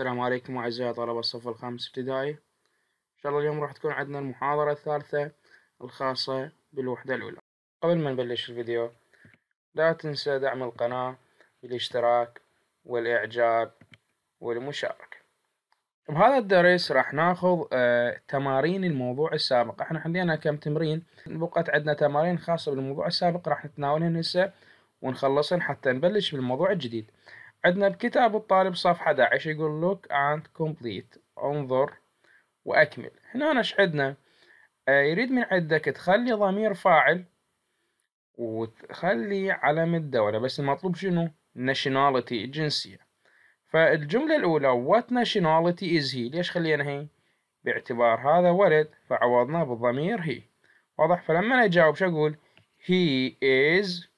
السلام عليكم أعزائي طلبة الصف الخامس ابتدائي إن شاء الله اليوم راح تكون عندنا المحاضرة الثالثة الخاصة بالوحدة الأولى قبل ما نبلش الفيديو لا تنسى دعم القناة بالاشتراك والإعجاب والمشاركة بهذا الدرس راح ناخذ آه تمارين الموضوع السابق احنا حلينا كم تمرين بقت عندنا تمارين خاصة بالموضوع السابق راح نتناولهن هسه ونخلصهن حتى نبلش بالموضوع الجديد عندنا بكتاب الطالب صفحة 11 يقول look and complete انظر وأكمل هنا ايش عندنا آه، يريد من عندك تخلي ضمير فاعل وتخلي علم الدولة بس المطلوب شنو nationality الجنسية فالجملة الأولى what nationality is he ليش خلينا هي باعتبار هذا ولد فعوضناه بالضمير هي واضح فلما أجاوب شو أقول he is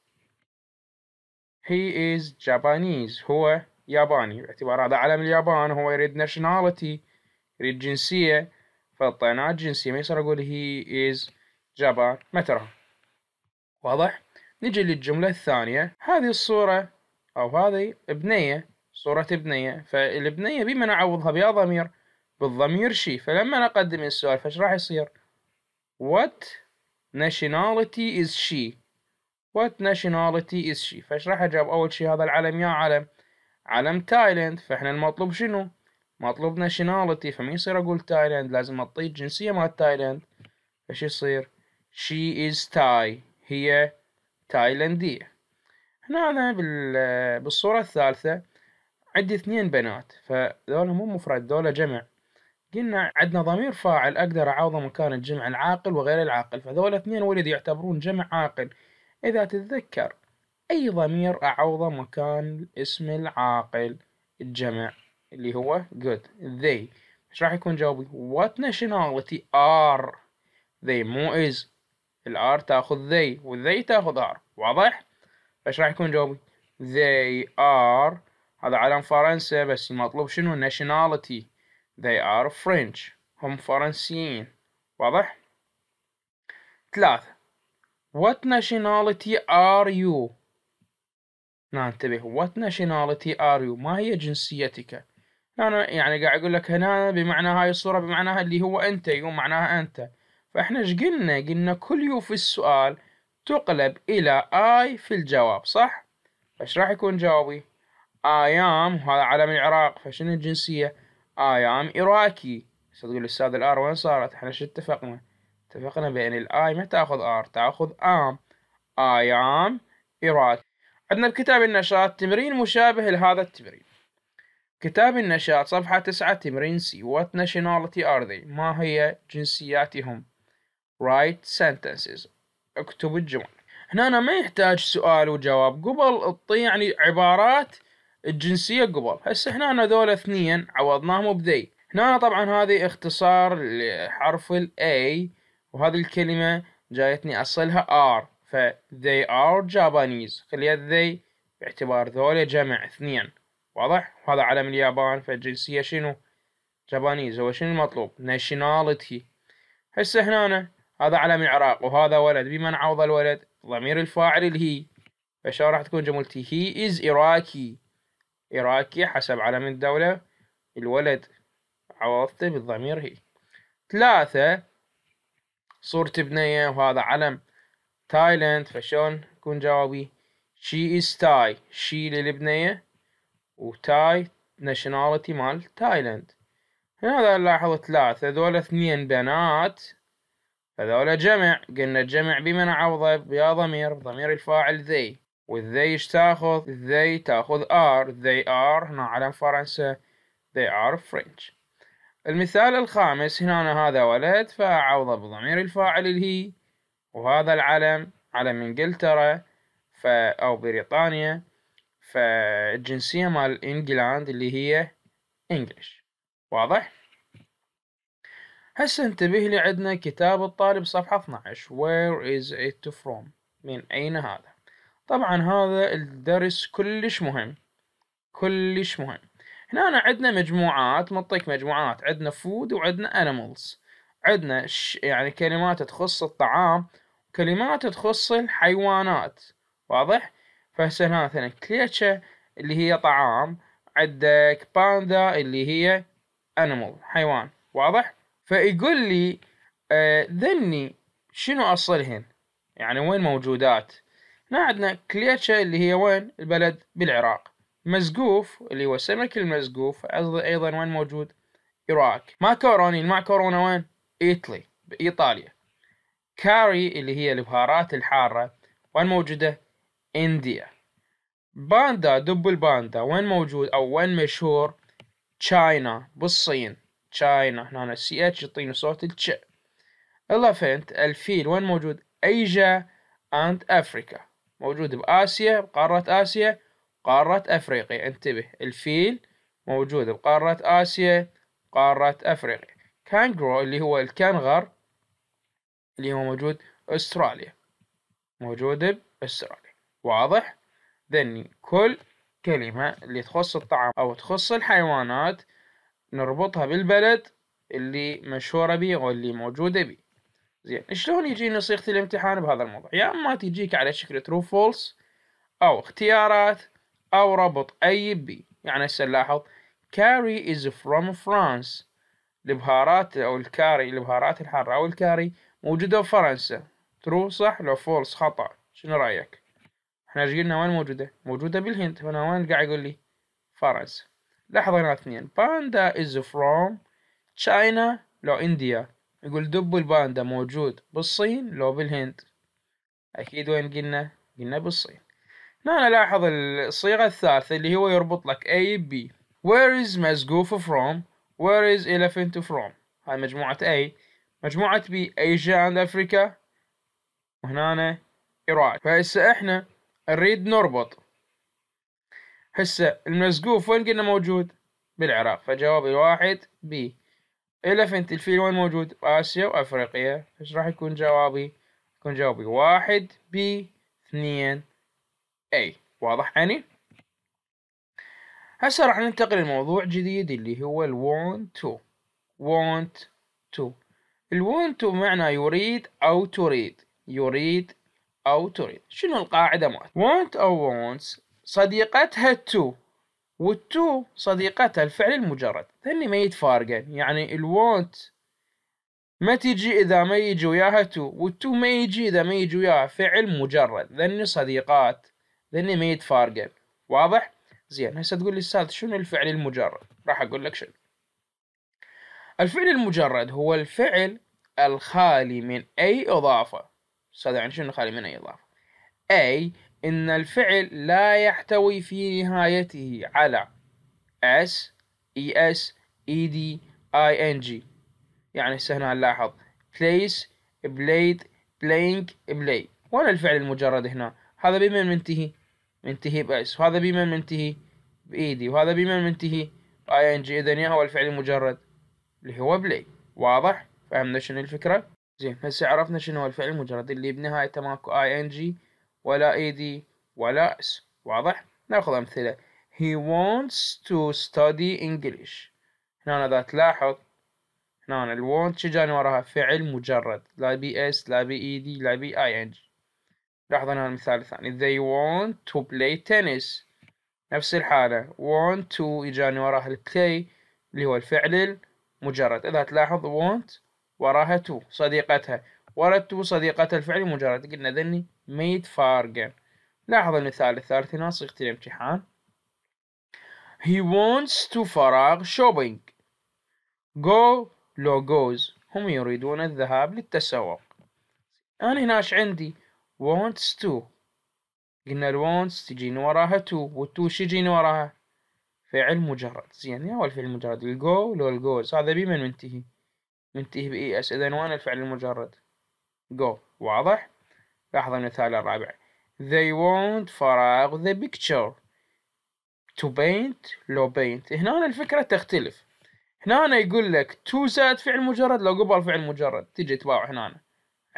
he is Japanese هو ياباني باعتبار هذا علم اليابان هو يريد nationality يريد جنسية فطعنات جنسية ما يصير أقول he is Japan ما ترى واضح؟ نجي للجملة الثانية هذه الصورة أو هذه بنية صورة بنية فالبنية بما نعوضها بيا ضمير بالضمير شي فلما نقدم السؤال فايش راح يصير؟ What nationality is she؟ وات nationality is she فايش راح اجاوب اول شي هذا العلم يا علم علم تايلند فاحنا المطلوب شنو مطلوب nationality فما يصير اقول تايلند لازم اعطيه الجنسية مال تايلند ايش يصير she is Thai هي تايلندية هنا أنا بال... بالصورة الثالثة عندي اثنين بنات فذولا مو مفرد ذولا جمع قلنا عندنا ضمير فاعل أقدر أعوضه مكان الجمع العاقل وغير العاقل فذولا اثنين ولد يعتبرون جمع عاقل إذا تتذكر أي ضمير أعوضه مكان الاسم العاقل الجمع اللي هو good they ايش راح يكون جوابي what nationality are they مو is الار تاخذ they they تاخذ are واضح ايش راح يكون جوابي they are هذا علم فرنسا بس المطلوب شنو nationality they are French هم فرنسيين واضح ثلاثة What nationality are you? ننتبه نعم، What nationality are you ما هي جنسيتك أنا يعني قاعد أقول لك هنا بمعنى هاي الصورة بمعناها اللي هو أنت يو معناها أنت فإحنا إيش قلنا قلنا كل يو في السؤال تقلب إلى I في الجواب صح إيش راح يكون جوابي I am وهذا علم العراق فشنو الجنسية I am إراكي تقول الأستاذ الآر وين صارت إحنا شو اتفقنا اتفقنا بأن الآي ما تأخذ آر تأخذ آم آي آم إيرات عندنا بكتاب النشاط تمرين مشابه لهذا التمرين كتاب النشاط صفحة تسعة تمرين سي What nationality are they؟ ما هي جنسياتهم؟ Write sentences اكتب الجمل هنا أنا ما يحتاج سؤال وجواب قبل الطي يعني عبارات الجنسية قبل هسه هنا أنا ذول اثنين عوضناهم بذي هنا طبعا هذه اختصار لحرف ال A وهذه الكلمة جايتني أصلها ار ف they are Japanese خليها they باعتبار ذولا جمع اثنين واضح وهذا علم اليابان فالجنسية شنو جابانيز هو شنو المطلوب nationality هسه هنا هذا علم العراق وهذا ولد بمن عوض الولد ضمير الفاعل الهي فشلون راح تكون جملتي هي از Iraqi Iraqi حسب علم الدولة الولد عوضته بالضمير هي ثلاثة صورة بنية وهذا علم تايلاند فشلون يكون جوابي شي از تاي شي للبنية وتاي ناشوناليتي مال تايلاند هنا نلاحظ ثلاثة هذول اثنين بنات هذول جمع قلنا الجمع بمنع عوضة يا ضمير ضمير الفاعل ذي والذي ايش تاخذ ذي تاخذ ار ذي ار هنا علم فرنسا they are French المثال الخامس هنا أنا هذا ولد فأعوضه بضمير الفاعل الهي وهذا العلم علم انجلترا ف او بريطانيا فالجنسية مال انجلاند اللي هي انجلش واضح هسه انتبه لي عندنا كتاب الطالب صفحة 12 where is it from من اين هذا طبعا هذا الدرس كلش مهم كلش مهم هنا أنا عندنا مجموعات منطيك مجموعات عندنا فود وعندنا انيمالز عندنا يعني كلمات تخص الطعام كلمات تخص الحيوانات واضح فهسه مثلا كليتشا اللي هي طعام عندك باندا اللي هي انيمال حيوان واضح فيقول لي آه، ذني شنو اصلهن يعني وين موجودات هنا عندنا كليتشا اللي هي وين البلد بالعراق مزقوف اللي هو السمك المزقوف ايضا وين موجود؟ إراك ماكروني المعكرونة وين؟ إيطلي بإيطاليا كاري اللي هي البهارات الحارة وين موجودة؟ إنديا باندا دب الباندا وين موجود أو وين مشهور؟ تشاينا بالصين تشاينا هنا سي اتش يعطيني صوت التش الافنت الفيل وين موجود؟ ايجا اند افريكا موجود باسيا بقارة اسيا قارة أفريقيا انتبه الفيل موجود بقارة آسيا قارة أفريقيا كانجرو اللي هو الكنغر اللي هو موجود أستراليا موجودة بأستراليا واضح؟ ذني كل كلمة اللي تخص الطعام أو تخص الحيوانات نربطها بالبلد اللي مشهورة بيه أو اللي موجودة بيه زين شلون يجينا صيغة الامتحان بهذا الموضوع يا يعني اما تجيك على شكل ترو فولس او اختيارات أو ربط أي بي يعني هسه نلاحظ كاري is from France البهارات أو الكاري البهارات الحارة أو الكاري موجودة بفرنسا ترو صح لو فولس خطأ شنو رأيك؟ احنا قلنا وين موجودة؟ موجودة بالهند هنا وين قاعد يقول لي؟ فرنسا لحظة هنا اثنين باندا is from China لو انديا يقول دب الباندا موجود بالصين لو بالهند أكيد وين قلنا؟ قلنا بالصين هنا لاحظ الصيغة الثالثة اللي هو يربط لك A B Where is Masgoof from Where is Elephant from هاي مجموعة A مجموعة B Asia and Africa وهنا Iraq فهسه احنا نريد نربط هسه المسقوف وين قلنا موجود بالعراق فجواب الواحد B Elephant الفيل وين موجود بآسيا وأفريقيا ايش راح يكون جوابي يكون جوابي واحد B اثنين اي واضح يعني هسه راح ننتقل لموضوع جديد اللي هو ال want to want to ال want to معنى يريد او تريد يريد او تريد شنو القاعده مالت want او wants صديقتها تو والتو صديقتها الفعل المجرد ثاني ما يتفارقن يعني ال want ما تجي اذا ما يجي وياها تو والتو ما يجي اذا ما يجي وياها فعل مجرد ذني صديقات لاني ميت فار واضح زين هسه تقول لي استاذ شنو الفعل المجرد راح اقول لك شنو الفعل المجرد هو الفعل الخالي من اي اضافه استاذ يعني شنو خالي من اي اضافه اي ان الفعل لا يحتوي في نهايته على اس اي اس اي دي اي ان جي يعني هسه هنا نلاحظ بليس بليد بلينك بلاي وين الفعل المجرد هنا هذا بما منتهي منتهي باس وهذا بمن منتهي بايدي وهذا بمن منتهي باي ان جي اذا يا هو الفعل المجرد اللي هو بلي واضح فهمنا شنو الفكره زين هسه عرفنا شنو هو الفعل المجرد اللي بنهايته ماكو اي ان جي ولا ايدي ولا اس واضح ناخذ امثله he wants to study English هنا اذا تلاحظ هنا الوونت شو جاني وراها فعل مجرد لا بي اس لا بي إيدي لا بي اي ان جي لحظة أنا المثال الثاني they want to play tennis نفس الحالة want to يجاني وراها play اللي هو الفعل المجرد إذا تلاحظ want وراها to صديقتها ورد to صديقتها الفعل المجرد قلنا ذني ميد فارغن لاحظ المثال الثالث هنا صيغة الامتحان he wants to فراغ shopping go logos هم يريدون الذهاب للتسوق أنا هنا عندي wants to قلنا wants تجين وراها to شي يجين وراها فعل مجرد زين يا والفعل المجرد الجو لو الجوز هذا بمن منتهي منتهي بإي اس إذا وين الفعل المجرد go واضح لاحظ المثال الرابع they want فراغ the picture to paint لو paint هنا الفكرة تختلف هنا يقول لك to زائد فعل مجرد لو قبل فعل مجرد تجي تباع هنا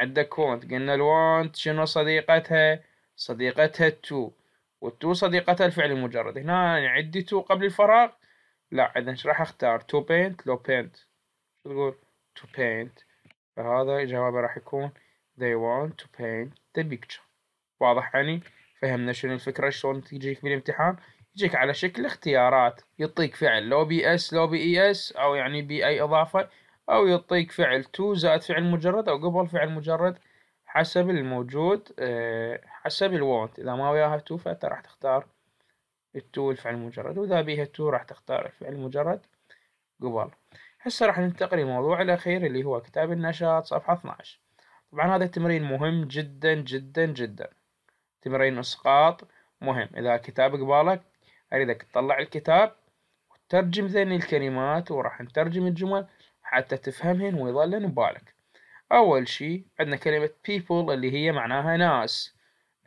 عندك want قلنا الوانت شنو صديقتها صديقتها تو والتو صديقتها الفعل المجرد هنا يعني عندي تو قبل الفراغ لا اذا ايش راح اختار to paint لو paint شو تقول to paint فهذا جوابه راح يكون they want to paint the picture واضح يعني فهمنا شنو الفكرة شلون تجيك بالامتحان يجيك على شكل اختيارات يعطيك فعل لو بي اس لو بي اي اس او يعني بي اي اضافة أو يعطيك فعل to زائد فعل مجرد أو قبل فعل مجرد حسب الموجود آه، حسب الوونت إذا ما وياها to فأنت راح تختار التو الفعل المجرد وإذا بيها to راح تختار الفعل المجرد قبل هسه راح ننتقل لموضوع الأخير اللي هو كتاب النشاط صفحة 12 طبعا هذا التمرين مهم جدا جدا جدا تمرين إسقاط مهم إذا كتاب قبالك أريدك تطلع الكتاب وترجم ذني الكلمات وراح نترجم الجمل حتى تفهمهن ويظلن ببالك أول شي عندنا كلمة people اللي هي معناها ناس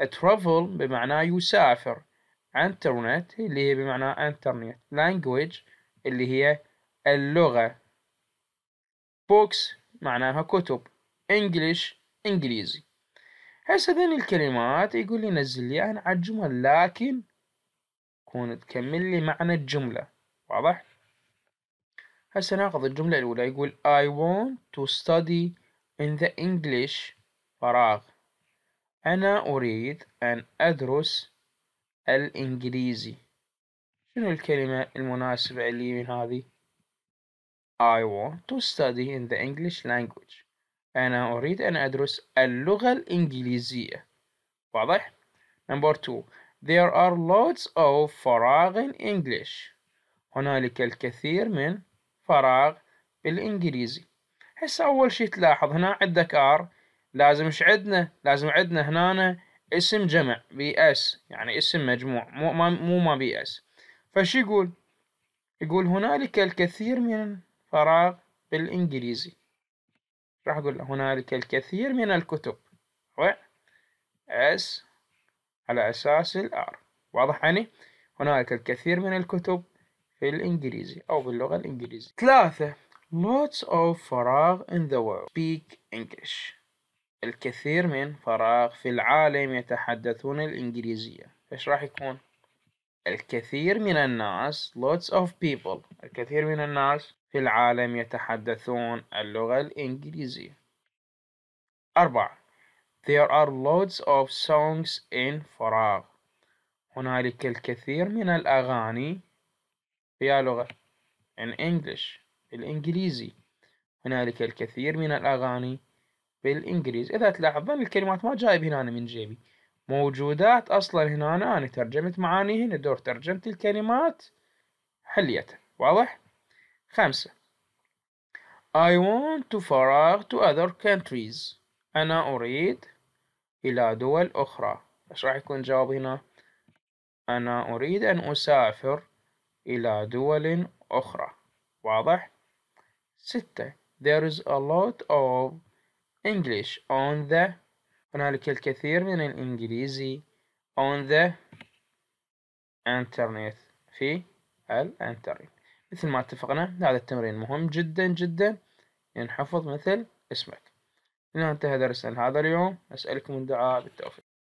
travel بمعناه يسافر internet اللي هي بمعنى انترنت language اللي هي اللغة books معناها كتب English إنجليزي هسه ذن الكلمات يقول لي نزل لي أنا على الجمل لكن كون تكمل لي معنى الجملة واضح؟ هسه ناخذ الجملة الأولى يقول I want to study in the English فراغ أنا أريد أن أدرس الإنجليزي شنو الكلمة المناسبة اللي من هذه I want to study in the English language أنا أريد أن أدرس اللغة الإنجليزية واضح؟ Number two There are lots of فراغ in English هنالك الكثير من فراغ بالإنجليزي هسه أول شي تلاحظ هنا عندك ار لازم ايش عندنا لازم عدنا هنا اسم جمع بي اس يعني اسم مجموع مو ما مو ما بي اس فش يقول يقول هنالك الكثير من فراغ بالإنجليزي راح أقول هنالك الكثير من الكتب و اس على أساس الآر واضح يعني هنالك الكثير من الكتب في الإنجليزي أو باللغة الإنجليزية ثلاثة lots of فراغ in the world speak English الكثير من فراغ في العالم يتحدثون الإنجليزية إيش راح يكون؟ الكثير من الناس lots of people الكثير من الناس في العالم يتحدثون اللغة الإنجليزية أربعة There are lots of songs in فراغ هنالك الكثير من الأغاني فيا لغة in English الإنجليزي هنالك الكثير من الأغاني بالإنجليزي إذا تلاحظون الكلمات ما جايب هنا من جيبي موجودات أصلا هنا أنا ترجمت معانيهن دور ترجمت الكلمات حليتها واضح؟ خمسة I want to فراغ to other countries أنا أريد إلى دول أخرى إيش راح يكون جواب هنا؟ أنا أريد أن أسافر إلى دول أخرى واضح؟ ستة There is a lot of English on the هنالك الكثير من الإنجليزي on the internet في الانترنت مثل ما اتفقنا هذا التمرين مهم جدا جدا ينحفظ مثل اسمك هنا انتهى درسنا هذا اليوم أسألكم الدعاء بالتوفيق